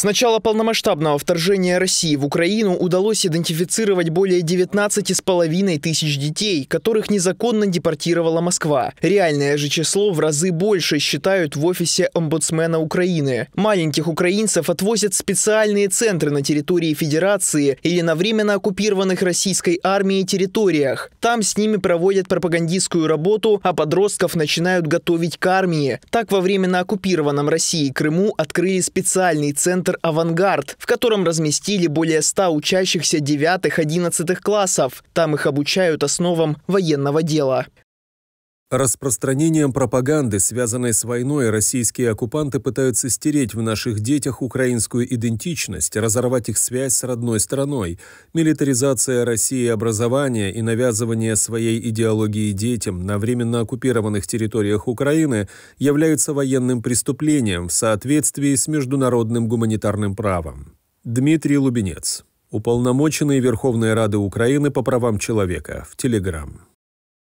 С начала полномасштабного вторжения России в Украину удалось идентифицировать более 19,5 тысяч детей, которых незаконно депортировала Москва. Реальное же число в разы больше считают в офисе омбудсмена Украины. Маленьких украинцев отвозят в специальные центры на территории Федерации или на временно оккупированных российской армией территориях. Там с ними проводят пропагандистскую работу, а подростков начинают готовить к армии. Так во временно оккупированном России Крыму открыли специальный центр центр «Авангард», в котором разместили более 100 учащихся 9-11 классов. Там их обучают основам военного дела. Распространением пропаганды, связанной с войной, российские оккупанты пытаются стереть в наших детях украинскую идентичность, разорвать их связь с родной страной. Милитаризация России образования и навязывание своей идеологии детям на временно оккупированных территориях Украины являются военным преступлением в соответствии с международным гуманитарным правом. Дмитрий Лубенец, уполномоченный Верховной Рады Украины по правам человека, в Телеграм.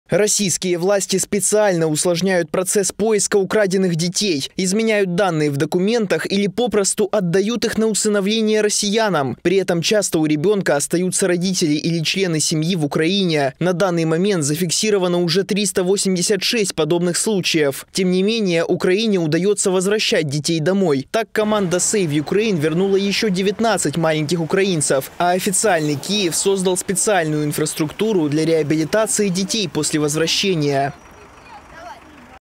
Российские власти специально усложняют процесс поиска украденных детей, изменяют данные в документах или попросту отдают их на усыновление россиянам. При этом часто у ребенка остаются родители или члены семьи в Украине. На данный момент зафиксировано уже 386 подобных случаев. Тем не менее, Украине удается возвращать детей домой. Так команда Save Ukraine вернула еще 19 маленьких украинцев, а официальный Киев создал специальную инфраструктуру для реабилитации детей после возвращения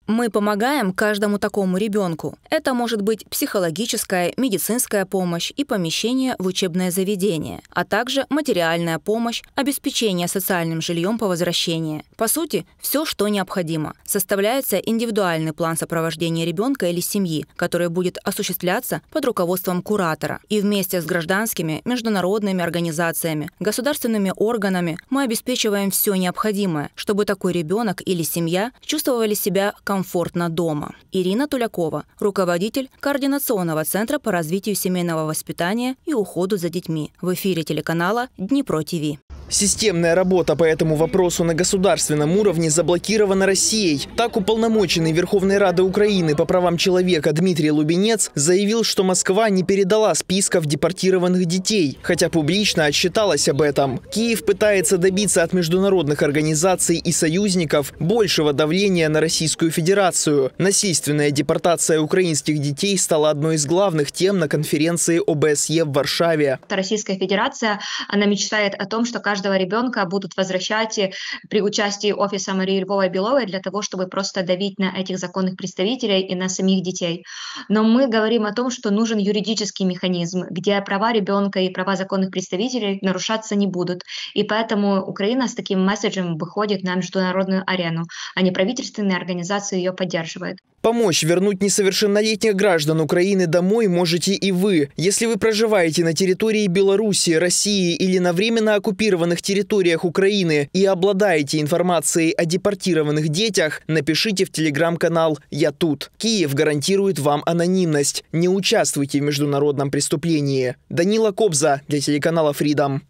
мы помогаем каждому такому ребенку. Это может быть психологическая, медицинская помощь и помещение в учебное заведение, а также материальная помощь, обеспечение социальным жильем по возвращении. По сути, все, что необходимо. Составляется индивидуальный план сопровождения ребенка или семьи, который будет осуществляться под руководством куратора. И вместе с гражданскими, международными организациями, государственными органами мы обеспечиваем все необходимое, чтобы такой ребенок или семья чувствовали себя комфортно комфортно дома. Ирина Тулякова, руководитель Координационного центра по развитию семейного воспитания и уходу за детьми. В эфире телеканала «Днепро ТВ». Системная работа по этому вопросу на государственном уровне заблокирована Россией. Так уполномоченный Верховной Рады Украины по правам человека Дмитрий Лубенец заявил, что Москва не передала списков депортированных детей, хотя публично отчиталась об этом. Киев пытается добиться от международных организаций и союзников большего давления на Российскую Федерацию. Насильственная депортация украинских детей стала одной из главных тем на конференции ОБСЕ в Варшаве. Российская Федерация она мечтает о том, что каждый каждого ребенка будут возвращать э, при участии Офиса Марии Львовой Беловой для того, чтобы просто давить на этих законных представителей и на самих детей. Но мы говорим о том, что нужен юридический механизм, где права ребенка и права законных представителей нарушаться не будут. И поэтому Украина с таким месседжем выходит на международную арену, а не правительственные организации ее поддерживают. Помочь вернуть несовершеннолетних граждан Украины домой можете и вы. Если вы проживаете на территории Беларуси, России или на временно оккупированном оккупированных территориях Украины и обладаете информацией о депортированных детях, напишите в телеграм-канал «Я тут». Киев гарантирует вам анонимность. Не участвуйте в международном преступлении. Данила Кобза для телеканала Freedom.